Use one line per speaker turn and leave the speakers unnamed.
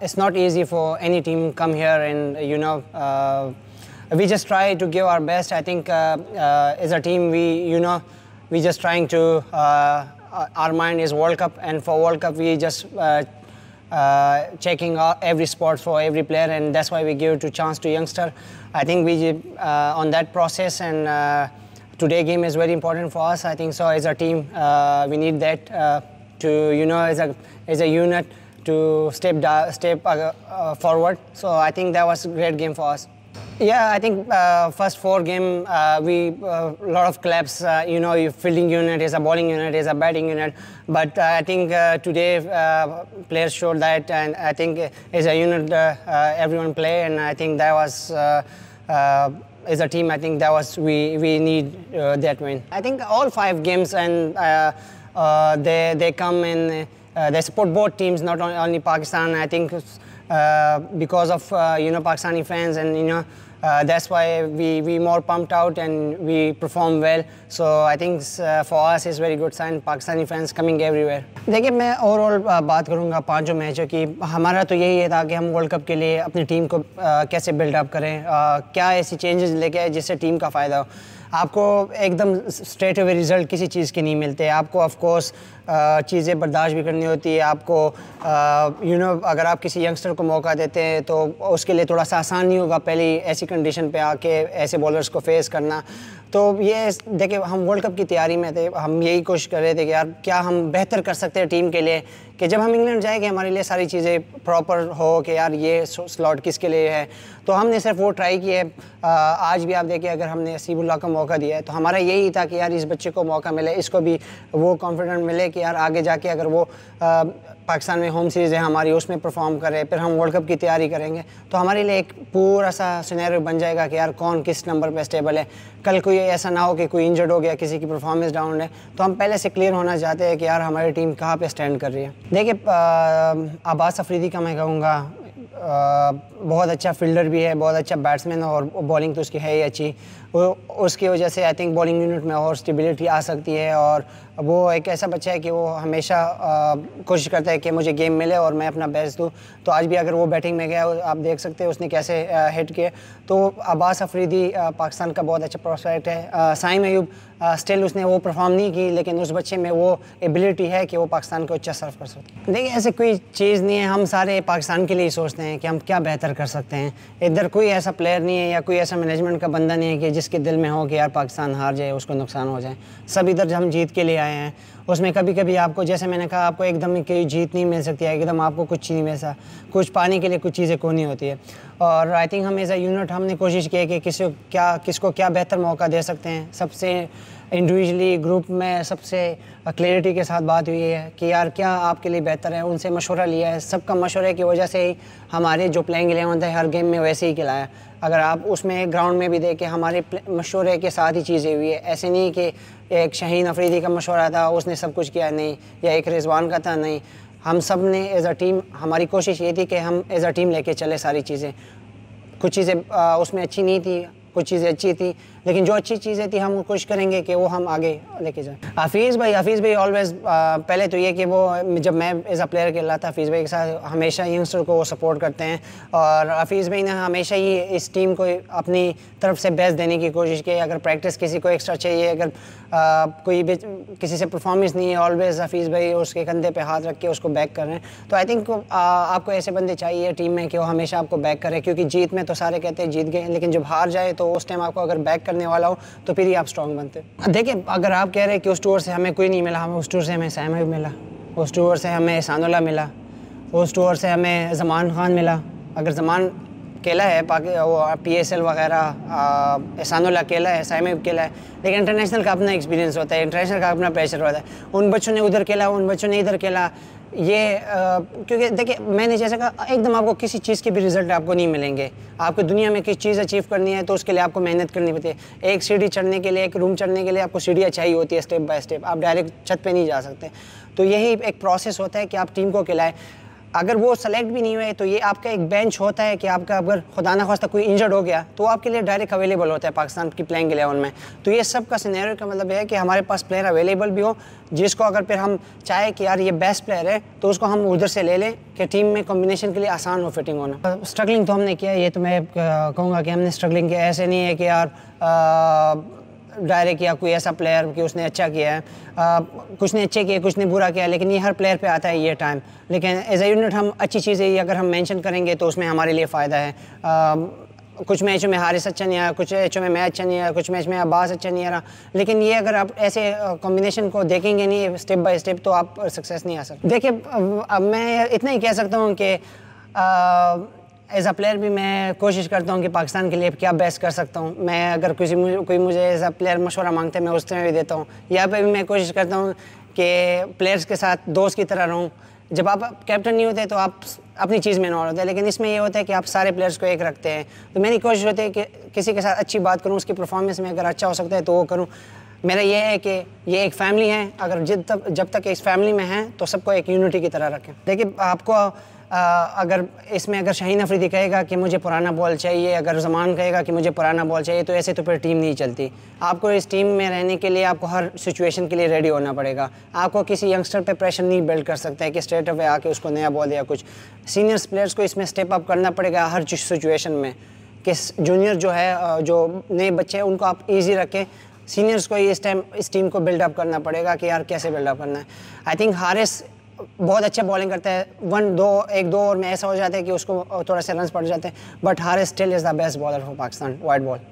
It's not easy for any team come here and, uh, you know, uh, we just try to give our best. I think uh, uh, as a team, we, you know, we just trying to, uh, uh, our mind is World Cup and for World Cup, we just checking out every sport for every player and that's why we give to chance to youngster. I think we on that process and today game is very important for us. I think so as a team, we need that to, you know, as a, as a unit, to step step uh, uh, forward. So I think that was a great game for us. Yeah, I think uh, first four game uh, we a uh, lot of collapse. Uh, you know, your fielding unit is a bowling unit is a batting unit, but I think today players showed that, and I think as a unit everyone play, and I think that was as a team, I think that was we we need uh, that win. I think all five games and uh, uh, they they come in uh, they support both teams, not only Pakistan. I think uh, because of uh, you know Pakistani fans, and you know uh, that's why we we more pumped out and we perform well. So I think uh, for us it's very good sign. Pakistani fans coming everywhere. देखिए मैं overall बात करूँगा पांचों मैचों की हमारा तो यही था कि हम वर्ल्ड कप के लिए अपनी टीम को कैसे बिल्डअप करें क्या ऐसी चेंजेस लेके आए जिससे टीम का फ़ायदा हो आपको एकदम स्ट्रेट अवे रिज़ल्ट किसी चीज़ के नहीं मिलते आपको ऑफकोर्स चीज़ें बर्दाश्त भी करनी होती है आपको यू नो अगर आप किसी यंगस्टर को मौका देते हैं तो उसके लिए थोड़ा सा आसान नहीं होगा पहले ऐसी कंडीशन पे आके ऐसे बॉलर्स को फेस करना तो ये देखिए हम वर्ल्ड कप की तैयारी में थे हम यही कोशिश कर रहे थे कि यार क्या हम बेहतर कर सकते हैं टीम के लिए कि जब हम इंग्लैंड जाएंगे हमारे लिए सारी चीज़ें प्रॉपर हो कि यार ये स्लॉट किसके लिए है तो हमने सिर्फ वो ट्राई किए आज भी आप देखिए अगर हमने असीबुल्ला का मौका दिया है तो हमारा यही था कि यार इस बच्चे को मौका मिले इसको भी वो कॉन्फिडेंट मिले कि यार आगे जाके अगर वो आ, पाकिस्तान में होम सीरीज़ है हमारी उसमें परफॉर्म करें फिर हम वर्ल्ड कप की तैयारी करेंगे तो हमारे लिए एक पूरा सा सिनेरियो बन जाएगा कि यार कौन किस नंबर पे स्टेबल है कल कोई ऐसा ना हो कि कोई इंजर्ड हो गया किसी की परफॉर्मेंस डाउन है तो हम पहले से क्लियर होना चाहते हैं कि यार हमारी टीम कहाँ पर स्टैंड कर रही है देखिए आबाद अफरीदी का मैं कहूँगा बहुत अच्छा फील्डर भी है बहुत अच्छा बैट्समैन और बॉलिंग तो उसकी है ही अच्छी उसकी वजह से आई थिंक बॉलिंग यूनिट में और स्टेबिलिटी आ सकती है और वो एक ऐसा बच्चा है कि वो हमेशा कोशिश करता है कि मुझे गेम मिले और मैं अपना बेस्ट दूँ तो आज भी अगर वो बैटिंग में गया आप देख सकते हैं उसने कैसे हिट किए तो अब्बास अफरीदी पाकिस्तान का बहुत अच्छा प्रोस्पेक्ट है साइम अयूब स्टिल उसने वो परफॉर्म नहीं की लेकिन उस बच्चे में वो एबिलिटी है कि वो पाकिस्तान को अच्छा सर्व कर सकते देखिए ऐसे कोई चीज़ नहीं है हम सारे पाकिस्तान के लिए सोचते हैं कि हम क्या बेहतर कर सकते हैं इधर कोई ऐसा प्लेयर नहीं है या कोई ऐसा मैनेजमेंट का बंदा नहीं है कि जिसके दिल में हो कि यार पाकिस्तान हार जाए उसको नुकसान हो जाए सब इधर हम जीत के लिए आए हैं उसमें कभी कभी आपको जैसे मैंने कहा आपको एकदम कोई जीत नहीं मिल सकती है एकदम आपको कुछ नहीं मिल सकता कुछ पाने के लिए कुछ चीज़ें को नहीं होती है और आई थिंक हम एज यूनिट हमने कोशिश की है कि किसी क्या किसको क्या बेहतर मौका दे सकते हैं सबसे इंडिविजुअली ग्रुप में सबसे क्लेरिटी के साथ बात हुई है कि यार क्या आपके लिए बेहतर है उनसे मशवरा लिया है सबका मशवरे की वजह से ही हमारे जो प्लेइंग एलेवन थे हर गेम में वैसे ही खिलाया अगर आप उसमें ग्राउंड में भी देखें हमारे मशवरे के साथ ही चीज़ें हुई है ऐसे नहीं कि एक शहीन अफरीदी का मशवरा था उसने सब कुछ किया नहीं या एक रिजवान का था नहीं हम सब ने एज़ अ टीम हमारी कोशिश ये थी कि हम एज़ अ टीम लेके चले सारी चीज़ें कुछ चीज़ें उसमें अच्छी नहीं थी कुछ चीज़ें अच्छी थी लेकिन जो अच्छी चीज़ें थी हम कोशिश करेंगे कि वो हम आगे लेके जाएं हफीज़ भाई हफीज़ भाई ऑलवेज पहले तो ये कि वो जब मैं एज़ अ प्लेयर खेला था हफीज़ भाई के साथ हमेशा यंगस्टर को वो सपोर्ट करते हैं और हफीज़ भाई ने हमेशा ही इस टीम को अपनी तरफ से बेस्ट देने की कोशिश की अगर प्रैक्टिस किसी को एक्स्ट्रा चाहिए अगर कोई भी किसी से परफॉर्मेंस नहीं है ऑलवेज हफीज़ भाई उसके कंधे पर हाथ रख के उसको बैक कर रहे हैं तो आई थिंक आपको ऐसे बंदे चाहिए टीम में कि वो हमेशा आपको बैक करें क्योंकि जीत में तो सारे कहते हैं जीत गए लेकिन जब हार जाए तो उस टाइम आपको अगर बैक करने वाला हो तो फिर ही आप स्ट्रॉन्ग बनते देखिए अगर आप कह रहे हैं कि उस टूर से हमें कोई नहीं मिला हमें उस टूर से हमें सैम मिला उस टूर से हमें सानुल्ला मिला उस टूर से हमें जमान खान मिला अगर जमान खेला है पाकि वो पी एस एल वगैरह एसानोला खेला है साइम आई खेला है लेकिन इंटरनेशनल का अपना एक्सपीरियंस होता है इंटरनेशनल का अपना प्रेशर होता है उन बच्चों ने उधर खेला उन बच्चों ने इधर खेला ये आ, क्योंकि देखिए मैंने जैसे कहा एकदम आपको किसी चीज़ के भी रिजल्ट आपको नहीं मिलेंगे आपको दुनिया में किस चीज़ अचीव करनी है तो उसके लिए आपको मेहनत करनी पड़ती है एक सीढ़ी चढ़ने के लिए एक रूम चढ़ने के लिए आपको सीढ़ियाँ चाहिए होती है स्टेप बाय स्टेप आप डायरेक्ट छत पर नहीं जा सकते तो यही एक प्रोसेस होता है कि आप टीम को खिलाएं अगर वो सेलेक्ट भी नहीं हुए तो ये आपका एक बेंच होता है कि आपका अगर खुदा ना खास्ता कोई इंजर्ड हो गया तो आपके लिए डायरेक्ट अवेलेबल होता है पाकिस्तान की प्लेइंग एलेवन में तो ये सब का सिनेरियो का मतलब है कि हमारे पास प्लेयर अवेलेबल भी हो जिसको अगर फिर हम चाहे कि यार ये बेस्ट प्लेयर है तो उसको हम उधर से ले लें कि टीम में कॉम्बिनेशन के लिए आसान हो फिटिंग होना स्ट्रगलिंग तो, तो हमने किया ये तो मैं कहूँगा कि हमने स्ट्रगलिंग किया ऐसे नहीं है कि यार डायरेक्ट या कोई ऐसा प्लेयर कि उसने अच्छा किया है आ, कुछ ने अच्छे किए कुछ ने बुरा किया लेकिन ये हर प्लेयर पे आता है ये टाइम लेकिन एज ए यूनिट हम अच्छी चीज़ें अगर हम मेंशन करेंगे तो उसमें हमारे लिए फ़ायदा है आ, कुछ मैचों में हारिस अच्छा नहीं आया कुछ मैचों में मैं अच्छा नहीं आया कुछ मैच में अब्बास अच्छा नहीं आ रहा लेकिन ये अगर आप ऐसे कॉम्बिनेशन को देखेंगे नहीं स्टेप बाय स्टेप तो आप सक्सेस नहीं आ सकते देखिए अब मैं इतना ही कह सकता हूँ कि एज अ प्लेयर भी मैं कोशिश करता हूँ कि पाकिस्तान के लिए क्या बेस्ट कर सकता हूँ मैं अगर किसी कोई मुझे एज अ प्लेयर मशवरा मांगते हैं मैं उस में भी देता हूँ यहाँ पर भी मैं कोशिश करता हूँ कि प्लेयर्स के साथ दोस्त की तरह रहूँ जब आप कैप्टन नहीं होते तो आप अपनी चीज़ में नॉल होते हैं लेकिन इसमें ये होता है कि आप सारे प्लेयर्स को एक रखते हैं तो मेरी कोशिश होती है कि किसी के साथ अच्छी बात करूँ उसकी परफॉर्मेंस में अगर अच्छा हो सकता है तो वो करूँ मेरा ये है कि ये एक फैमिली है अगर जिद तक जब तक इस फैमिली में हैं तो सबको एक यूनिटी की तरह रखें देखिए आपको आ, अगर इसमें अगर शाहीन अफरीदी कहेगा कि मुझे पुराना बॉल चाहिए अगर जमान कहेगा कि मुझे पुराना बॉल चाहिए तो ऐसे तो फिर टीम नहीं चलती आपको इस टीम में रहने के लिए आपको हर सिचुएशन के लिए रेडी होना पड़ेगा आपको किसी यंगस्टर पे प्रेशर नहीं बिल्ड कर सकते हैं कि स्टेट अवे आके उसको नया बॉल या कुछ सीनियर्स प्लेयर्स को इसमें स्टेप अप करना पड़ेगा हर सिचुएशन में कि जूनियर जो है जो नए बच्चे हैं उनको आप ईजी रखें सीनियर्स को ही इस टाइम इस टीम को बिल्डअप करना पड़ेगा कि यार कैसे बिल्डअप करना है आई थिंक हारिस बहुत अच्छा बॉलिंग करता है वन दो एक दो ओवर में ऐसा हो जाता है कि उसको थोड़ा से रन पड़ जाते हैं but Haris still is the best bowler for Pakistan white ball